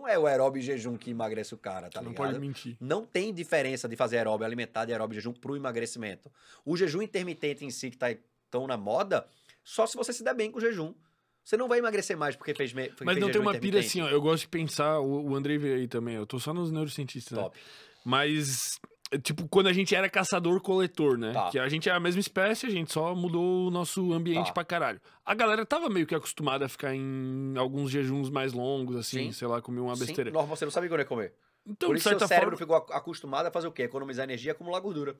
não é o aeróbio e jejum que emagrece o cara, tá ligado? Não pode mentir. Não tem diferença de fazer aeróbio alimentado e aeróbio jejum pro emagrecimento. O jejum intermitente em si, que tá tão na moda, só se você se der bem com o jejum. Você não vai emagrecer mais porque fez. Me... Mas fez não tem uma pira assim, ó. Eu gosto de pensar, o, o Andrei veio aí também, eu tô só nos neurocientistas. Né? Top. Né? Mas Tipo, quando a gente era caçador-coletor, né? Tá. Que a gente é a mesma espécie, a gente só mudou o nosso ambiente tá. pra caralho. A galera tava meio que acostumada a ficar em alguns jejuns mais longos, assim, Sim. sei lá, comer uma besteira. Sim. Normal, você não sabe quando é comer. Então, Por isso seu cérebro forma... ficou acostumado a fazer o quê? Economizar energia e acumular gordura.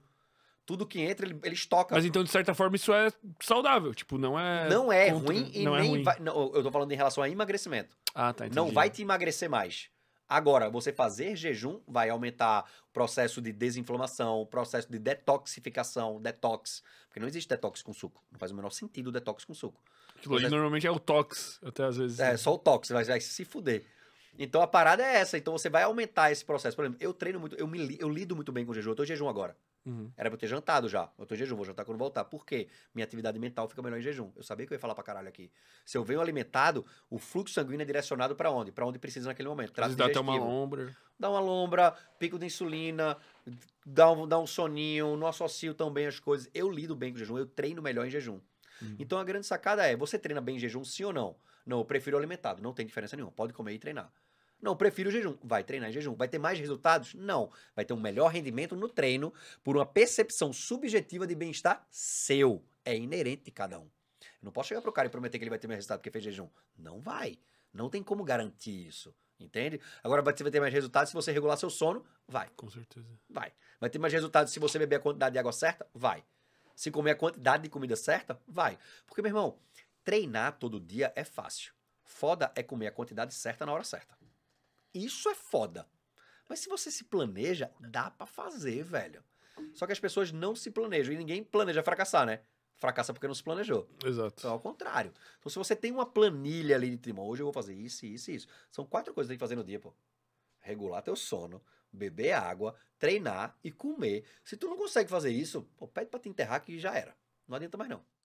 Tudo que entra, ele, ele estoca. Mas então, de certa forma, isso é saudável. Tipo, não é. Não é contra... ruim e não é nem. É ruim. Vai... Não, eu tô falando em relação a emagrecimento. Ah, tá. Entendi. Não vai te emagrecer mais. Agora, você fazer jejum vai aumentar o processo de desinflamação, o processo de detoxificação, detox. Porque não existe detox com suco. Não faz o menor sentido detox com suco. Aquilo ali é normalmente é o tox, até às vezes. É, só o tox, vai, vai se fuder. Então a parada é essa. Então você vai aumentar esse processo. Por exemplo, eu treino muito, eu, me, eu lido muito bem com jejum. Eu tô em jejum agora. Uhum. Era pra eu ter jantado já. Eu tô em jejum, vou jantar quando voltar. Por quê? Minha atividade mental fica melhor em jejum. Eu sabia que eu ia falar pra caralho aqui. Se eu venho alimentado, o fluxo sanguíneo é direcionado para onde? Para onde precisa naquele momento. traz dá até uma lombra. Dá uma lombra, pico de insulina, dá um, dá um soninho, não associo tão bem as coisas. Eu lido bem com jejum, eu treino melhor em jejum. Uhum. Então a grande sacada é: você treina bem em jejum, sim ou não? Não, eu prefiro alimentado. Não tem diferença nenhuma. Pode comer e treinar. Não, prefiro o jejum. Vai treinar em jejum. Vai ter mais resultados? Não. Vai ter um melhor rendimento no treino por uma percepção subjetiva de bem-estar seu. É inerente de cada um. Eu não posso chegar pro cara e prometer que ele vai ter mais resultado porque fez jejum. Não vai. Não tem como garantir isso. Entende? Agora você vai ter mais resultados se você regular seu sono? Vai. Com certeza. Vai. Vai ter mais resultados se você beber a quantidade de água certa? Vai. Se comer a quantidade de comida certa? Vai. Porque, meu irmão, treinar todo dia é fácil. Foda é comer a quantidade certa na hora certa. Isso é foda. Mas se você se planeja, dá para fazer, velho. Só que as pessoas não se planejam e ninguém planeja fracassar, né? Fracassa porque não se planejou. Exato. Então, ao é contrário. Então, se você tem uma planilha ali de trimão, hoje eu vou fazer isso, isso e isso. São quatro coisas que tem que fazer no dia, pô. Regular teu sono, beber água, treinar e comer. Se tu não consegue fazer isso, pô, pede pra te enterrar que já era. Não adianta mais não.